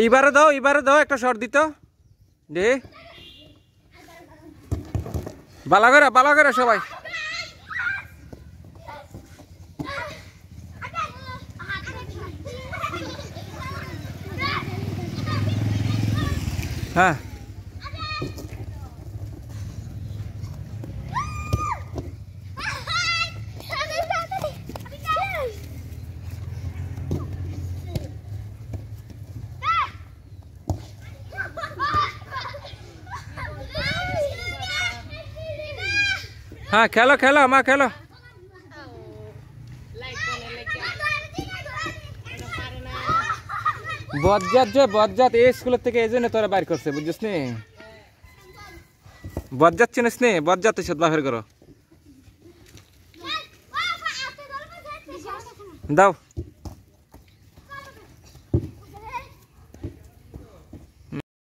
এবারে দাও এবারে দাও একটা শর্ট দিত দে বালা করে বালা করে সবাই হ্যাঁ হ্যাঁ খেলো খেলো মা খেলো বজ্জাত যে বজ্জাত এই স্কুলের থেকে এই জন্য তোরা বাইর করছে বুঝছিস নি বজ্জাত চিনিস নি বজ্জাত তুই সদবা করো দাও